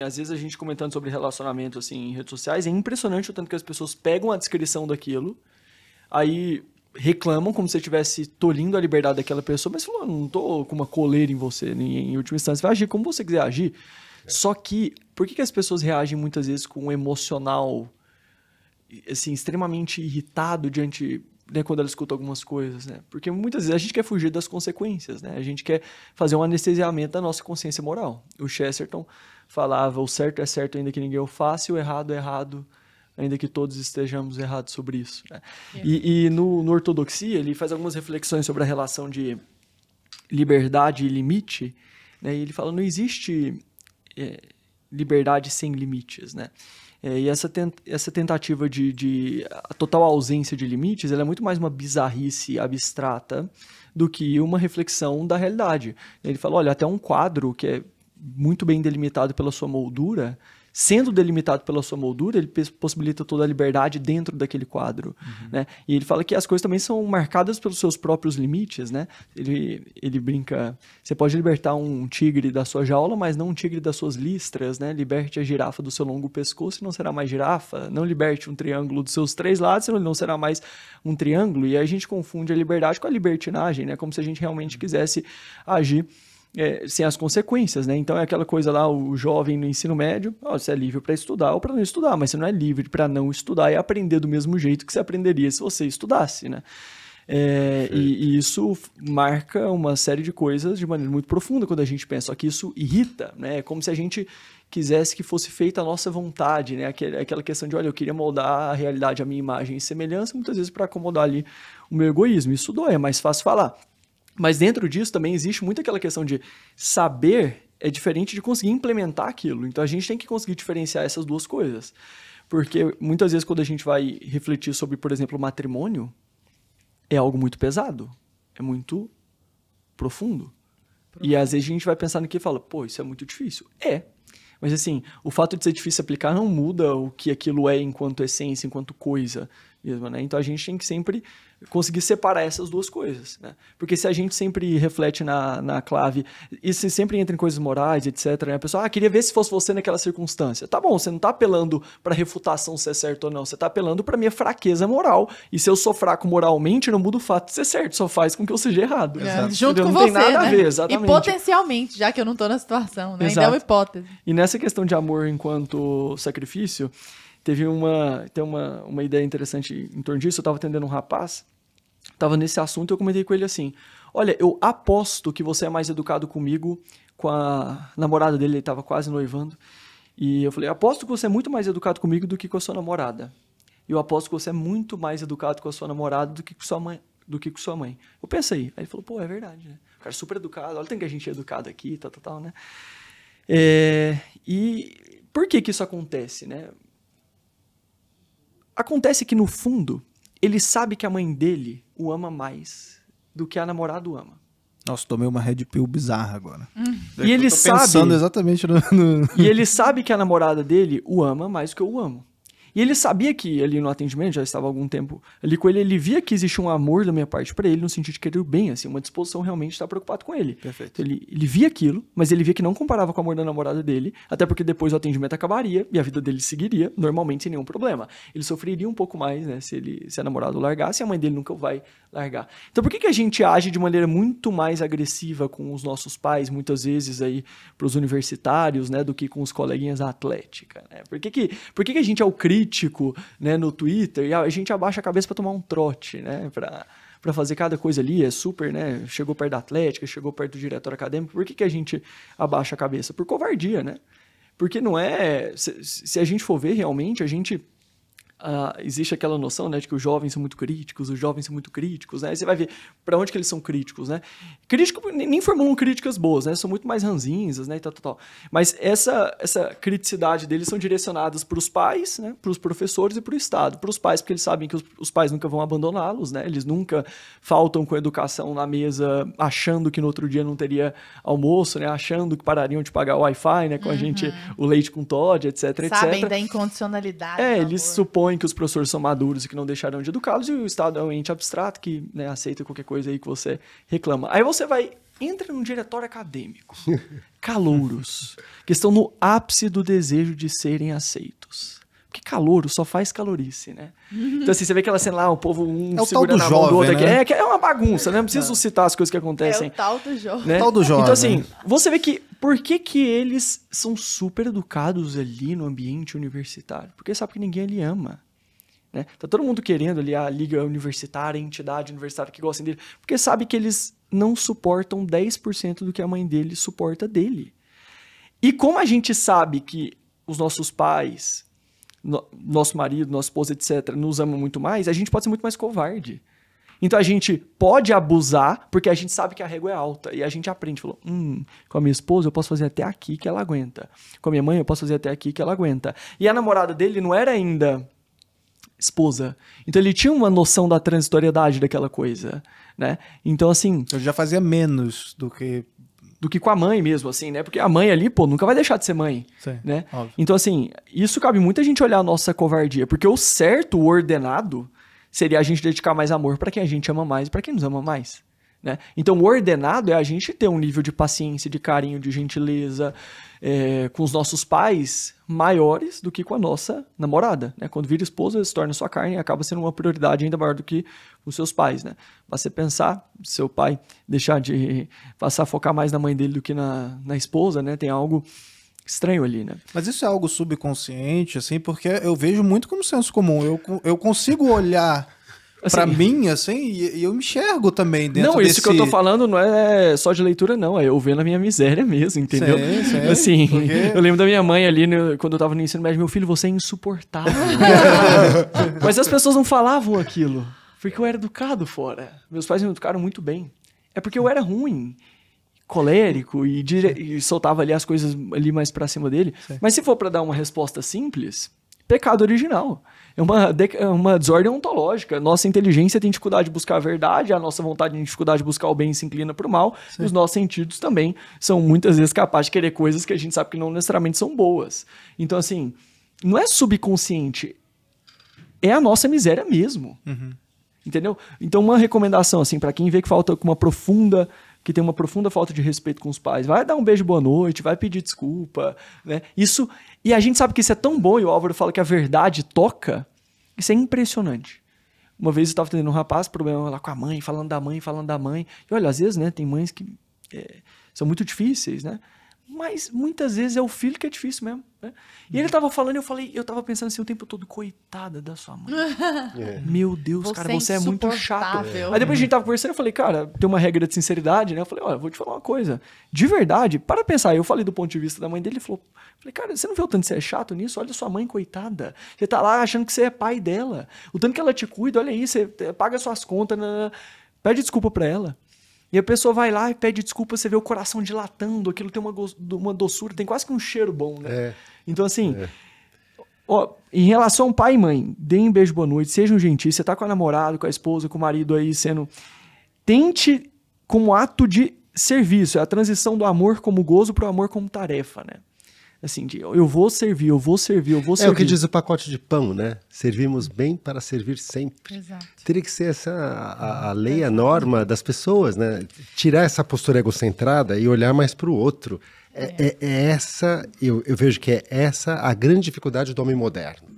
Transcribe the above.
às vezes a gente comentando sobre relacionamento assim em redes sociais, é impressionante o tanto que as pessoas pegam a descrição daquilo, aí reclamam como se estivesse tolhindo a liberdade daquela pessoa, mas falou, não tô com uma coleira em você, nem em última instância, vai agir como você quiser agir. É. Só que, por que, que as pessoas reagem muitas vezes com um emocional, assim, extremamente irritado diante né, quando ela escuta algumas coisas, né? Porque muitas vezes a gente quer fugir das consequências, né? A gente quer fazer um anestesiamento da nossa consciência moral. O Chesterton falava: o certo é certo ainda que ninguém o faça, e o errado é errado ainda que todos estejamos errados sobre isso. Né? É. E, e no, no, Ortodoxia, ele faz algumas reflexões sobre a relação de liberdade e limite, né? e ele fala: não existe é, liberdade sem limites, né? É, e essa, tent, essa tentativa de, de total ausência de limites, ela é muito mais uma bizarrice abstrata do que uma reflexão da realidade. Ele fala, olha, até um quadro que é muito bem delimitado pela sua moldura, sendo delimitado pela sua moldura, ele possibilita toda a liberdade dentro daquele quadro, uhum. né? E ele fala que as coisas também são marcadas pelos seus próprios limites, né? Ele, ele brinca, você pode libertar um tigre da sua jaula, mas não um tigre das suas listras, né? Liberte a girafa do seu longo pescoço e não será mais girafa. Não liberte um triângulo dos seus três lados, senão ele não será mais um triângulo. E aí a gente confunde a liberdade com a libertinagem, né? Como se a gente realmente uhum. quisesse agir é, sem as consequências, né? Então é aquela coisa lá, o jovem no ensino médio, ó, você é livre para estudar ou para não estudar, mas você não é livre para não estudar e aprender do mesmo jeito que você aprenderia se você estudasse, né? É, e, e, isso marca uma série de coisas de maneira muito profunda quando a gente pensa. Só que isso irrita, né? É como se a gente quisesse que fosse feita a nossa vontade, né? Aquela questão de, olha, eu queria moldar a realidade, a minha imagem e semelhança, muitas vezes para acomodar ali o meu egoísmo. Isso dói, é mais fácil falar. Mas dentro disso também existe muito aquela questão de saber é diferente de conseguir implementar aquilo. Então a gente tem que conseguir diferenciar essas duas coisas. Porque muitas vezes quando a gente vai refletir sobre, por exemplo, matrimônio, é algo muito pesado, é muito profundo. profundo. E às vezes a gente vai pensar no que fala, pô, isso é muito difícil. É. Mas assim, o fato de ser difícil aplicar não muda o que aquilo é enquanto essência, enquanto coisa mesmo, né? Então a gente tem que sempre conseguir separar essas duas coisas, né? Porque se a gente sempre reflete na, na clave e se sempre entra em coisas morais, etc, né? A pessoa, ah, queria ver se fosse você naquela circunstância. Tá bom, você não tá apelando para refutação ser é certo ou não, você tá apelando para minha fraqueza moral. E se eu sou fraco moralmente, não muda o fato de ser certo, só faz com que eu seja errado. É, junto com não você, tem nada né? a ver, exatamente. E potencialmente, já que eu não tô na situação, né? Então, Exato. Ainda é uma hipótese. E nessa questão de amor enquanto sacrifício, teve uma, tem uma, uma ideia interessante em torno disso. Eu estava atendendo um rapaz, estava nesse assunto e eu comentei com ele assim: Olha, eu aposto que você é mais educado comigo, com a namorada dele, ele estava quase noivando. E eu falei: Aposto que você é muito mais educado comigo do que com a sua namorada. E eu aposto que você é muito mais educado com a sua namorada do que com sua mãe. Do que com sua mãe. Eu pensei. Aí ele falou: pô, é verdade, né? O cara é super educado, olha, tem que a gente é educado aqui, tal, tal, tal, né? É, e por que que isso acontece, né? Acontece que no fundo, ele sabe que a mãe dele o ama mais do que a namorada o ama. Nossa, tomei uma red pill bizarra agora. Hum. E ele sabe. Pensando exatamente no, no, E ele sabe que a namorada dele o ama mais do que eu o amo. E ele sabia que ali no atendimento, já estava há algum tempo ali com ele, ele via que existe um amor da minha parte para ele, no sentido de querer o bem, assim, uma disposição realmente estar preocupado com ele. Perfeito. Ele, ele via aquilo, mas ele via que não comparava com o amor da namorada dele, até porque depois o atendimento acabaria e a vida dele seguiria, normalmente sem nenhum problema. Ele sofreria um pouco mais, né, se, ele, se a namorada o largasse, a mãe dele nunca vai largar. Então por que, que a gente age de maneira muito mais agressiva com os nossos pais, muitas vezes aí para os universitários, né, do que com os coleguinhas da atlética, né? Por que que, por que que a gente é o crítico político né, no Twitter, e a gente abaixa a cabeça para tomar um trote, né? Pra, para fazer cada coisa ali, é super, né? Chegou perto da Atlética, chegou perto do diretor acadêmico, por que, que a gente abaixa a cabeça? Por covardia, né? Porque não é. Se, se a gente for ver realmente, a gente Uh, existe aquela noção né, de que os jovens são muito críticos, os jovens são muito críticos, né? Aí você vai ver para onde que eles são críticos, né? Crítico, nem formulam críticas boas, né? São muito mais ranzinhas, né? E tal, tal, tal. Mas essa, essa criticidade deles são direcionadas para os pais, né? Para os professores e para o Estado. Para os pais, porque eles sabem que os, os pais nunca vão abandoná-los, né? Eles nunca faltam com a educação na mesa, achando que no outro dia não teria almoço, né? Achando que parariam de pagar o Wi-Fi, né? Com uhum. a gente, uhum. o leite com Todd, etc, sabem etc. Sabem da incondicionalidade. É, eles supõem supõe que os professores são maduros e que não deixarão de educá-los, e o Estado é um ente abstrato que né, aceita qualquer coisa aí que você reclama. Aí você vai, entra num diretório acadêmico. Calouros, que estão no ápice do desejo de serem aceitos. Porque calor só faz calorice, né? Então, assim, você vê aquela cena lá, o povo um é o segurando a mão do outro. Né? É, é uma bagunça, né? Não preciso é. citar as coisas que acontecem. É o tal do jovem. Né? Tal do então, jovem. Então, assim, você vê que por que, que eles são super educados ali no ambiente universitário? Porque sabe que ninguém ali ama. Né? Tá todo mundo querendo ali a liga universitária, a entidade universitária que gosta dele, porque sabe que eles não suportam 10% do que a mãe dele suporta dele. E como a gente sabe que os nossos pais, no, nosso marido, nosso esposo, etc., nos amam muito mais, a gente pode ser muito mais covarde. Então a gente pode abusar, porque a gente sabe que a régua é alta. E a gente aprende, falou, hum, com a minha esposa eu posso fazer até aqui que ela aguenta. Com a minha mãe eu posso fazer até aqui que ela aguenta. E a namorada dele não era ainda esposa. Então ele tinha uma noção da transitoriedade daquela coisa, né? Então assim, eu então, já fazia menos do que do que com a mãe mesmo, assim, né? Porque a mãe ali, pô, nunca vai deixar de ser mãe, Sim, né? Óbvio. Então, assim, isso cabe muita gente olhar a nossa covardia, porque o certo, o ordenado, seria a gente dedicar mais amor para quem a gente ama mais, e para quem nos ama mais. Né? Então, o ordenado é a gente ter um nível de paciência, de carinho, de gentileza é, com os nossos pais maiores do que com a nossa namorada. Né? Quando vira esposa, se torna sua carne e acaba sendo uma prioridade ainda maior do que os seus pais. Né? você pensar, seu pai deixar de passar a focar mais na mãe dele do que na, na esposa, né? tem algo estranho ali, né? Mas isso é algo subconsciente, assim, porque eu vejo muito como senso comum. Eu, eu consigo olhar assim, para mim, assim, e, eu me enxergo também dentro Não, isso desse... que eu tô falando não é só de leitura, não. É eu vendo a minha miséria mesmo, entendeu? Sei, sei, assim, porque... eu lembro da minha mãe ali, no, quando eu tava no ensino médio, meu filho, você é insuportável. Mas as pessoas não falavam aquilo, porque eu era educado fora. Meus pais me educaram muito bem. É porque eu era ruim colérico e, dire... e, soltava ali as coisas ali mais para cima dele. Sim. Mas se for para dar uma resposta simples, pecado original. É uma, de... É uma desordem ontológica. Nossa inteligência tem dificuldade de buscar a verdade, a nossa vontade tem dificuldade de buscar o bem e se inclina para o mal. E os nossos sentidos também são muitas vezes capazes de querer coisas que a gente sabe que não necessariamente são boas. Então, assim, não é subconsciente. É a nossa miséria mesmo. Uhum. Entendeu? Então, uma recomendação, assim, para quem vê que falta uma profunda que tem uma profunda falta de respeito com os pais, vai dar um beijo boa noite, vai pedir desculpa, né? Isso, e a gente sabe que isso é tão bom, e o Álvaro fala que a verdade toca, isso é impressionante. Uma vez eu estava tendo um rapaz, problema lá com a mãe, falando da mãe, falando da mãe. E olha, às vezes, né, tem mães que é, são muito difíceis, né? Mas muitas vezes é o filho que é difícil mesmo. Né? E ele uhum. tava falando, eu falei, eu tava pensando assim o tempo todo, coitada da sua mãe. É. Meu Deus, você cara, é você é, muito chato. É. Aí depois a gente tava conversando, eu falei, cara, tem uma regra de sinceridade, né? Eu falei, olha, vou te falar uma coisa. De verdade, para pensar, eu falei do ponto de vista da mãe dele, ele falou, falei, cara, você não vê o tanto que você é chato nisso? Olha sua mãe, coitada. Você tá lá achando que você é pai dela. O tanto que ela te cuida, olha aí, você eh, paga suas contas, pede desculpa pra ela. E a pessoa vai lá e pede desculpa, você vê o coração dilatando, aquilo tem uma, uma doçura, tem quase que um cheiro bom, né? É. Então, assim, é. ó, em relação ao pai e mãe, deem um beijo, boa noite, sejam gentis, você tá com a namorada, com a esposa, com o marido aí, sendo... Tente como ato de serviço, é a transição do amor como gozo para o amor como tarefa, né? assim, de eu vou servir, eu vou servir, eu vou servir. É o que diz o pacote de pão, né? Servimos bem para servir sempre. Exato. Teria que ser essa a, a lei, a norma das pessoas, né? Tirar essa postura egocentrada e olhar mais para o outro. É, é, é, é, essa, eu, eu vejo que é essa a grande dificuldade do homem moderno.